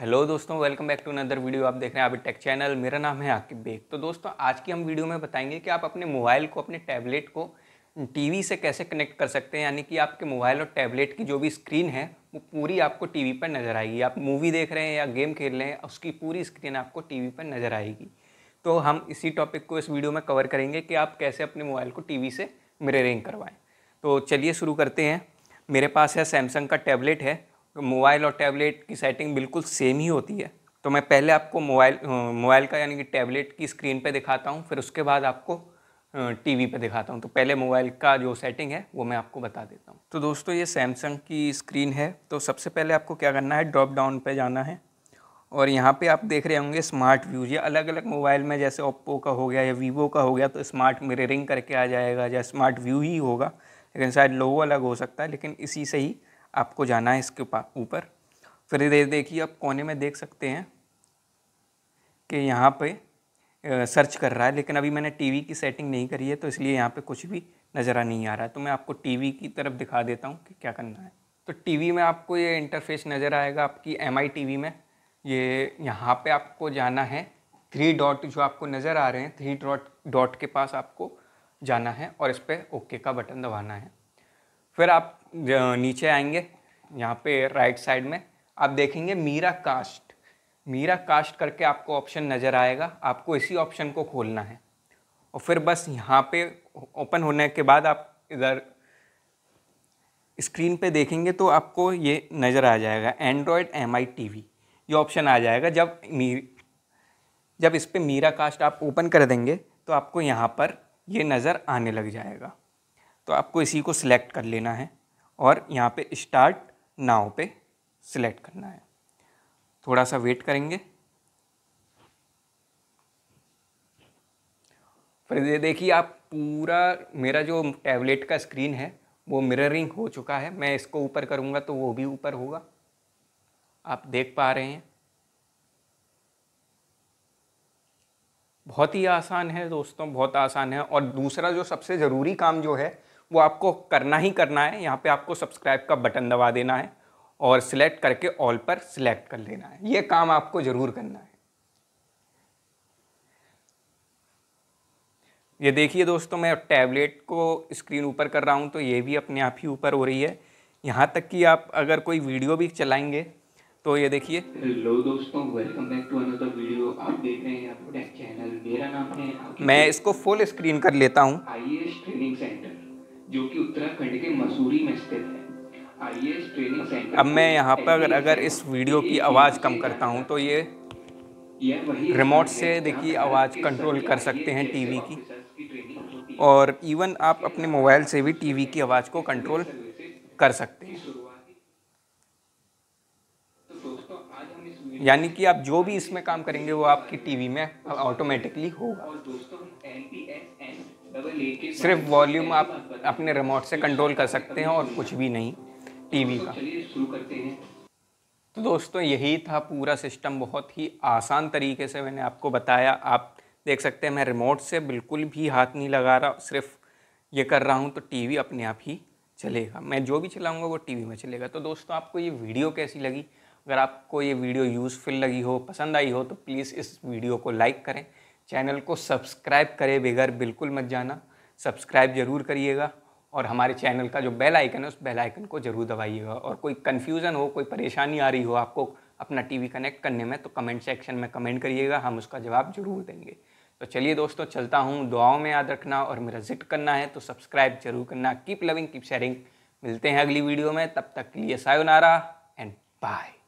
hello दोस्तों welcome back to another video आप देख रहे हैं आप टेक चैनल मेरा नाम है आकिब बेग तो दोस्तों आज की हम वीडियो में बताएंगे कि आप अपने मोबाइल को अपने टैबलेट को टीवी से कैसे कनेक्ट कर सकते हैं यानी कि आपके मोबाइल और टैबलेट की जो भी स्क्रीन है वो पूरी आपको टीवी पर नज़र आएगी आप मूवी देख रहे हैं या गेम खेल रहे हैं उसकी पूरी स्क्रीन आपको टीवी पर नज़र आएगी तो हम इसी टॉपिक को इस वीडियो में कवर करेंगे कि आप कैसे अपने मोबाइल को टी से मिररिंग करवाएँ तो चलिए शुरू करते हैं मेरे पास है सैमसंग का टैबलेट है मोबाइल और टैबलेट की सेटिंग बिल्कुल सेम ही होती है तो मैं पहले आपको मोबाइल मोबाइल का यानी कि टैबलेट की स्क्रीन पे दिखाता हूँ फिर उसके बाद आपको टीवी पे दिखाता हूँ तो पहले मोबाइल का जो सेटिंग है वो मैं आपको बता देता हूँ तो दोस्तों ये सैमसंग की स्क्रीन है तो सबसे पहले आपको क्या करना है ड्रॉप डाउन पर जाना है और यहाँ पे आप देख रहे होंगे स्मार्ट व्यूज़ ये अलग अलग मोबाइल में जैसे ओप्पो का हो गया या वीवो का हो गया तो स्मार्ट मिररिंग करके आ जाएगा या स्मार्ट व्यू ही होगा लेकिन शायद लोगो अलग हो सकता है लेकिन इसी से ही आपको जाना है इसके ऊपर फिर ये देखिए आप कोने में देख सकते हैं कि यहाँ पे सर्च कर रहा है लेकिन अभी मैंने टीवी की सेटिंग नहीं करी है तो इसलिए यहाँ पे कुछ भी नज़र नहीं आ रहा है तो मैं आपको टीवी की तरफ दिखा देता हूँ कि क्या करना है तो टीवी में आपको ये इंटरफेस नज़र आएगा आपकी एम आई टी वी में ये यहाँ पे आपको जाना है थ्री डॉट जो आपको नज़र आ रहे हैं थ्री डॉट डॉट के पास आपको जाना है और इस पर ओके का बटन दबाना है फिर आप नीचे आएंगे यहाँ पे राइट साइड में आप देखेंगे मीरा कास्ट मीरा कास्ट करके आपको ऑप्शन नज़र आएगा आपको इसी ऑप्शन को खोलना है और फिर बस यहाँ पे ओपन होने के बाद आप इधर स्क्रीन पे देखेंगे तो आपको ये नज़र आ जाएगा एंड्रॉयड एम आई टी वी ये ऑप्शन आ जाएगा जब मीर जब इस पर मीरा कास्ट आप ओपन कर देंगे तो आपको यहाँ पर ये नज़र आने लग जाएगा तो आपको इसी को सिलेक्ट कर लेना है और यहाँ पे स्टार्ट नाव पे सिलेक्ट करना है थोड़ा सा वेट करेंगे फिर ये देखिए आप पूरा मेरा जो टैबलेट का स्क्रीन है वो मिररिंग हो चुका है मैं इसको ऊपर करूँगा तो वो भी ऊपर होगा आप देख पा रहे हैं बहुत ही आसान है दोस्तों बहुत आसान है और दूसरा जो सबसे ज़रूरी काम जो है वो आपको करना ही करना है यहाँ पे आपको सब्सक्राइब का बटन दबा देना है और सिलेक्ट करके ऑल पर सिलेक्ट कर लेना है ये काम आपको ज़रूर करना है ये देखिए दोस्तों मैं टैबलेट को स्क्रीन ऊपर कर रहा हूँ तो ये भी अपने आप ही ऊपर हो रही है यहाँ तक कि आप अगर कोई वीडियो भी चलाएंगे तो ये देखिए हेलो दोस्तों welcome back to another video आप देख रहे हैं चैनल मेरा नाम है मैं इसको फुल स्क्रीन कर लेता हूँ आइए जो कि उत्तराखंड के मसूरी में स्थित है अब मैं यहाँ पर अगर इस वीडियो की आवाज़ कम करता हूँ तो ये रिमोट से देखिए आवाज़ कंट्रोल कर सकते हैं टीवी की और इवन आप अपने मोबाइल से भी टीवी की आवाज़ को कंट्रोल कर सकते हैं यानी कि आप जो भी इसमें काम करेंगे वो आपकी टीवी में ऑटोमेटिकली होगा सिर्फ वॉल्यूम आप अपने रिमोट से कंट्रोल कर सकते हैं और कुछ भी नहीं टीवी का तो, तो दोस्तों यही था पूरा सिस्टम बहुत ही आसान तरीके से मैंने आपको बताया आप देख सकते हैं मैं रिमोट से बिल्कुल भी हाथ नहीं लगा रहा सिर्फ ये कर रहा हूँ तो टीवी अपने आप ही चलेगा मैं जो भी चलाऊँगा वो टीवी में चलेगा तो दोस्तों आपको ये वीडियो कैसी लगी अगर आपको ये वीडियो यूज़फुल लगी हो पसंद आई हो तो प्लीज़ इस वीडियो को लाइक करें चैनल को सब्सक्राइब करे बगैर बिल्कुल मत जाना सब्सक्राइब जरूर करिएगा और हमारे चैनल का जो बेल आइकन है उस बेल आइकन को ज़रूर दबाइएगा और कोई कन्फ्यूज़न हो कोई परेशानी आ रही हो आपको अपना टीवी कनेक्ट करने में तो कमेंट सेक्शन में कमेंट करिएगा हम उसका जवाब ज़रूर देंगे तो चलिए दोस्तों चलता हूँ दुआओं में याद रखना और मेरा जिक्र करना है तो सब्सक्राइब जरूर करना कीप लविंग कीप शेयरिंग मिलते हैं अगली वीडियो में तब तक के लिए सायो नारा एंड बाय